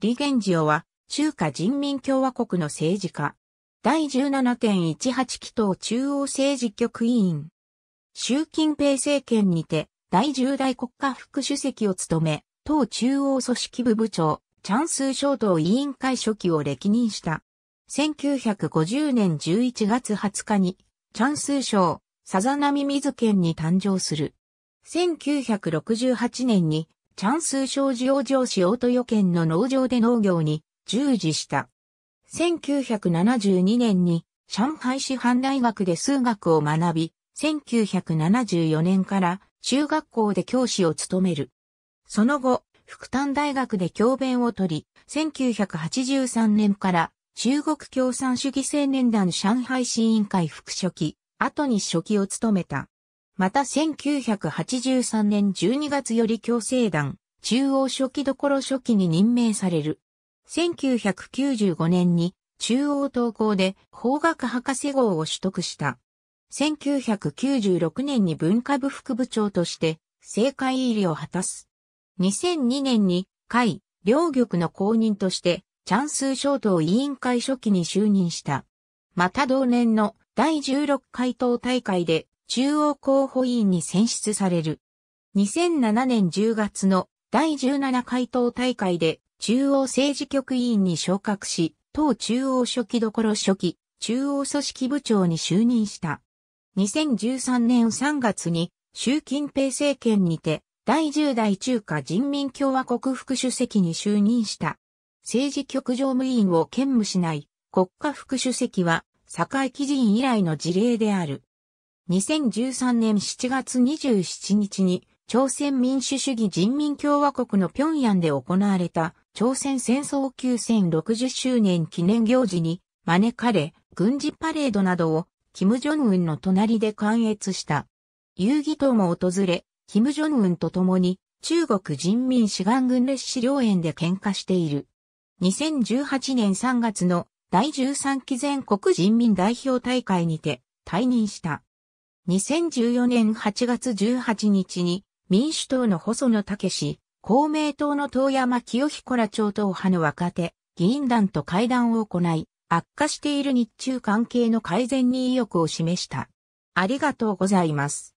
李次郎は、中華人民共和国の政治家。第17.18期党中央政治局委員。習近平政権にて、第10代国家副主席を務め、党中央組織部部長、チャンスー小党委員会書記を歴任した。1950年11月20日に、チャンスー省、さざなみ水県に誕生する。1968年にチャンス小事王城市大豊県の農場で農業に従事した。1972年に上海市販大学で数学を学び、1974年から中学校で教師を務める。その後、福丹大学で教鞭を取り、1983年から中国共産主義青年団上海市委員会副書記、後に書記を務めた。また1983年12月より共生団、中央初期どころ初期に任命される。1995年に中央東校で法学博士号を取得した。1996年に文化部副部長として政界入りを果たす。2002年に会、両局の公認としてチャンスー党委員会初期に就任した。また同年の第16回党大会で中央候補委員に選出される。2007年10月の第17回答大会で中央政治局委員に昇格し、党中央書記どころ書記、中央組織部長に就任した。2013年3月に習近平政権にて第10代中華人民共和国副主席に就任した。政治局常務委員を兼務しない国家副主席は、堺基人以来の事例である。2013年7月27日に朝鮮民主主義人民共和国の平壌で行われた朝鮮戦争9060周年記念行事に招かれ軍事パレードなどを金正恩の隣で観閲した。遊戯党も訪れ、金正恩と共に中国人民志願軍烈士陵園で喧嘩している。2018年3月の第13期全国人民代表大会にて退任した。2014年8月18日に民主党の細野武氏、公明党の遠山清彦ら超党派の若手、議員団と会談を行い、悪化している日中関係の改善に意欲を示した。ありがとうございます。